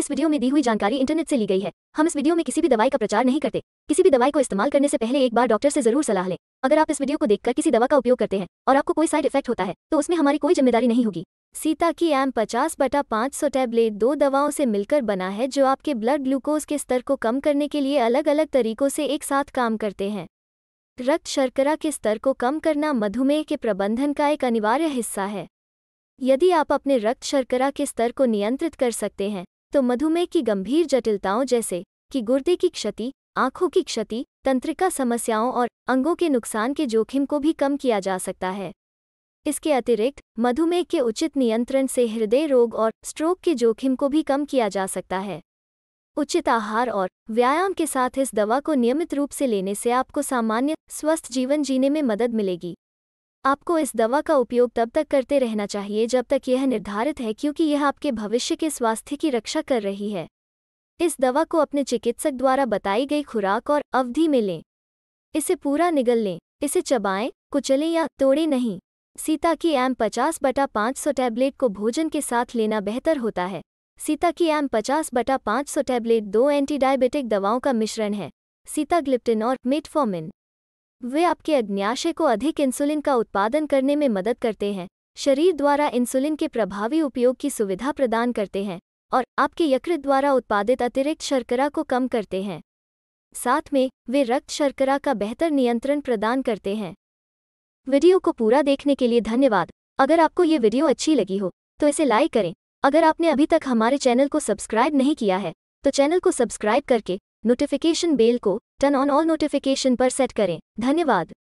इस वीडियो में दी हुई जानकारी इंटरनेट से ली गई है हम इस वीडियो में किसी भी दवाई का प्रचार नहीं करते किसी भी दवाई को इस्तेमाल करने से पहले एक बार डॉक्टर से जरूर सलाह लें अगर आप इस वीडियो को देखकर किसी दवा का उपयोग करते हैं और आपको कोई साइड इफेक्ट होता है तो उसमें हमारी कोई जिम्मेदारी नहीं होगी सीता की एम पचास बटा पाँच सौ टैबलेट दो दवाओं से मिलकर बना है जो आपके ब्लड ग्लूकोज के स्तर को कम करने के लिए अलग अलग तरीकों से एक साथ काम करते हैं रक्त शर्करा के स्तर को कम करना मधुमेह के प्रबंधन का एक अनिवार्य हिस्सा है यदि आप अपने रक्त शर्करा के स्तर को नियंत्रित कर सकते हैं तो मधुमेह की गंभीर जटिलताओं जैसे कि गुर्दे की क्षति आंखों की क्षति तंत्रिका समस्याओं और अंगों के नुकसान के जोखिम को भी कम किया जा सकता है इसके अतिरिक्त मधुमेह के उचित नियंत्रण से हृदय रोग और स्ट्रोक के जोखिम को भी कम किया जा सकता है उचित आहार और व्यायाम के साथ इस दवा को नियमित रूप से लेने से आपको सामान्य स्वस्थ जीवन जीने में मदद मिलेगी आपको इस दवा का उपयोग तब तक करते रहना चाहिए जब तक यह निर्धारित है क्योंकि यह आपके भविष्य के स्वास्थ्य की रक्षा कर रही है इस दवा को अपने चिकित्सक द्वारा बताई गई खुराक और अवधि में लें इसे पूरा निगल लें इसे चबाएं कुचलें या तोड़ें नहीं सीता की एम पचास बटा पाँच सौ टैबलेट को भोजन के साथ लेना बेहतर होता है सीता की एम पचास बटा पाँच सौ टैबलेट दो एंटीडायबिटिक दवाओं का मिश्रण है सीताग्लिप्टिन और मेटफॉर्मिन वे आपके अग्न्याशय को अधिक इंसुलिन का उत्पादन करने में मदद करते हैं शरीर द्वारा इंसुलिन के प्रभावी उपयोग की सुविधा प्रदान करते हैं और आपके यकृत द्वारा उत्पादित अतिरिक्त शर्करा को कम करते हैं साथ में वे रक्त शर्करा का बेहतर नियंत्रण प्रदान करते हैं वीडियो को पूरा देखने के लिए धन्यवाद अगर आपको ये वीडियो अच्छी लगी हो तो इसे लाइक करें अगर आपने अभी तक हमारे चैनल को सब्सक्राइब नहीं किया है तो चैनल को सब्सक्राइब करके नोटिफिकेशन बेल को टर्न ऑन ऑल नोटिफिकेशन पर सेट करें धन्यवाद